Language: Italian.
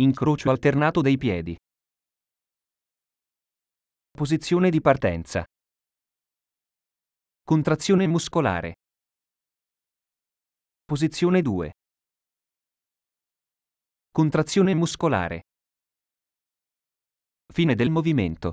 Incrocio alternato dei piedi. Posizione di partenza. Contrazione muscolare. Posizione 2. Contrazione muscolare. Fine del movimento.